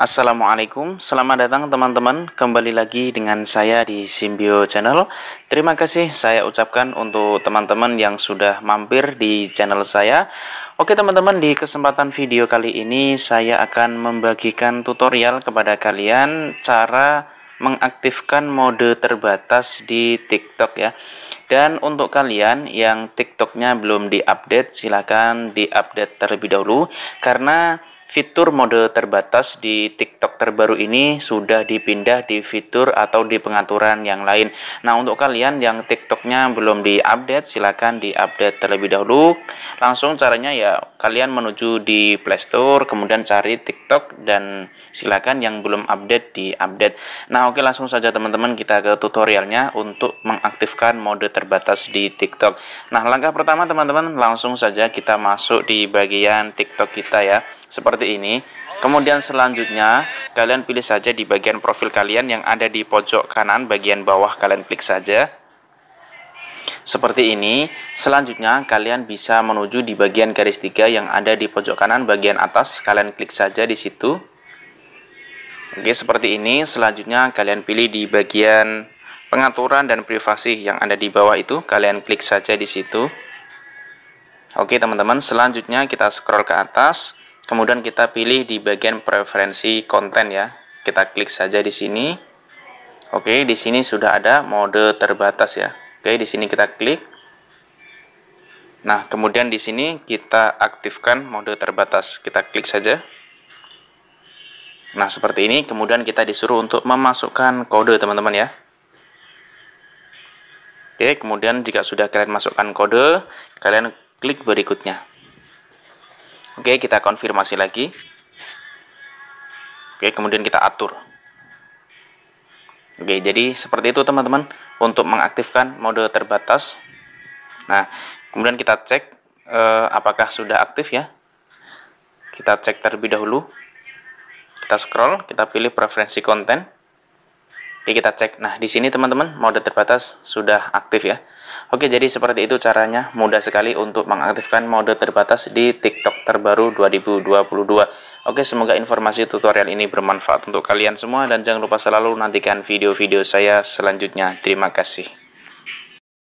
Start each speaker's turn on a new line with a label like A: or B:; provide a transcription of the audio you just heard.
A: Assalamualaikum, selamat datang teman-teman Kembali lagi dengan saya di Simbio Channel Terima kasih saya ucapkan untuk teman-teman yang sudah mampir di channel saya Oke teman-teman, di kesempatan video kali ini Saya akan membagikan tutorial kepada kalian Cara mengaktifkan mode terbatas di TikTok ya dan untuk kalian yang TikToknya belum diupdate, silahkan diupdate terlebih dahulu karena fitur mode terbatas di TikTok terbaru ini sudah dipindah di fitur atau di pengaturan yang lain. Nah, untuk kalian yang TikToknya belum diupdate, silakan diupdate terlebih dahulu. Langsung caranya ya kalian menuju di Play Store, kemudian cari TikTok dan silakan yang belum update diupdate. Nah, oke langsung saja teman-teman kita ke tutorialnya untuk mengaktifkan mode terbatas di TikTok. Nah, langkah pertama teman-teman langsung saja kita masuk di bagian TikTok kita ya seperti ini. Kemudian selanjutnya, kalian pilih saja di bagian profil kalian yang ada di pojok kanan bagian bawah kalian klik saja. Seperti ini, selanjutnya kalian bisa menuju di bagian garis tiga yang ada di pojok kanan bagian atas, kalian klik saja di situ. Oke, seperti ini, selanjutnya kalian pilih di bagian pengaturan dan privasi yang ada di bawah itu, kalian klik saja di situ. Oke teman-teman, selanjutnya kita scroll ke atas, Kemudian kita pilih di bagian preferensi konten ya. Kita klik saja di sini. Oke, di sini sudah ada mode terbatas ya. Oke, di sini kita klik. Nah, kemudian di sini kita aktifkan mode terbatas. Kita klik saja. Nah, seperti ini. Kemudian kita disuruh untuk memasukkan kode, teman-teman ya. Oke, kemudian jika sudah kalian masukkan kode, kalian klik berikutnya. Oke, kita konfirmasi lagi. Oke, kemudian kita atur. Oke, jadi seperti itu teman-teman untuk mengaktifkan mode terbatas. Nah, kemudian kita cek eh, apakah sudah aktif ya. Kita cek terlebih dahulu. Kita scroll, kita pilih preferensi konten. Oke, kita cek. Nah, di sini teman-teman mode terbatas sudah aktif ya. Oke, jadi seperti itu caranya. Mudah sekali untuk mengaktifkan mode terbatas di TikTok terbaru 2022. Oke, semoga informasi tutorial ini bermanfaat untuk kalian semua dan jangan lupa selalu nantikan video-video saya selanjutnya. Terima kasih.